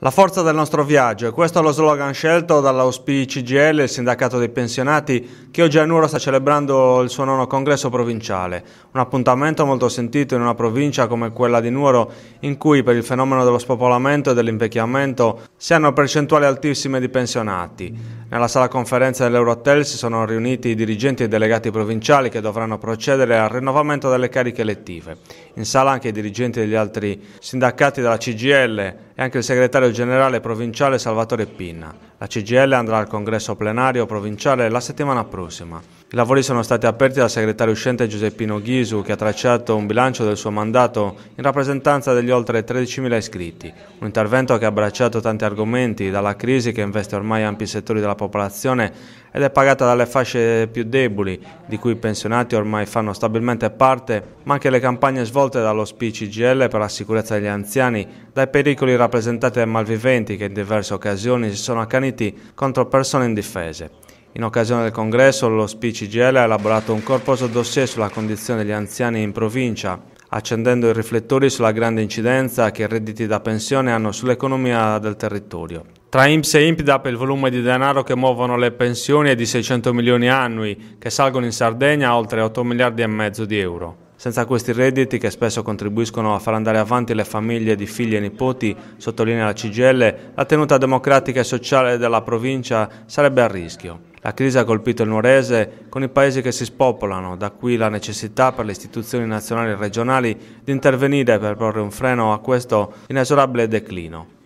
La forza del nostro viaggio, questo è lo slogan scelto dall'AUSPI CGL, il sindacato dei pensionati, che oggi a Nuoro sta celebrando il suo nono congresso provinciale. Un appuntamento molto sentito in una provincia come quella di Nuoro, in cui per il fenomeno dello spopolamento e dell'invecchiamento si hanno percentuali altissime di pensionati. Nella sala conferenza dell'Eurotel si sono riuniti i dirigenti e delegati provinciali che dovranno procedere al rinnovamento delle cariche elettive. In sala anche i dirigenti degli altri sindacati della CGL e anche il segretario generale provinciale Salvatore Pinna. La CGL andrà al congresso plenario provinciale la settimana prossima. I lavori sono stati aperti dal segretario uscente Giuseppino Ghisu che ha tracciato un bilancio del suo mandato in rappresentanza degli oltre 13.000 iscritti, un intervento che ha abbracciato tanti argomenti, dalla crisi che investe ormai ampi settori della popolazione ed è pagata dalle fasce più deboli, di cui i pensionati ormai fanno stabilmente parte, ma anche le campagne svolte dallo SPCGL per la sicurezza degli anziani, dai pericoli rappresentati dai malviventi che in diverse occasioni si sono accaniti contro persone indifese. In occasione del congresso lo SPCGL ha elaborato un corposo dossier sulla condizione degli anziani in provincia, accendendo i riflettori sulla grande incidenza che i redditi da pensione hanno sull'economia del territorio. Tra IMSS e IMPDAP il volume di denaro che muovono le pensioni è di 600 milioni annui, che salgono in Sardegna a oltre 8 miliardi e mezzo di euro. Senza questi redditi, che spesso contribuiscono a far andare avanti le famiglie di figli e nipoti, sottolinea la CGL, la tenuta democratica e sociale della provincia sarebbe a rischio. La crisi ha colpito il Nuorese con i paesi che si spopolano, da qui la necessità per le istituzioni nazionali e regionali di intervenire per porre un freno a questo inesorabile declino.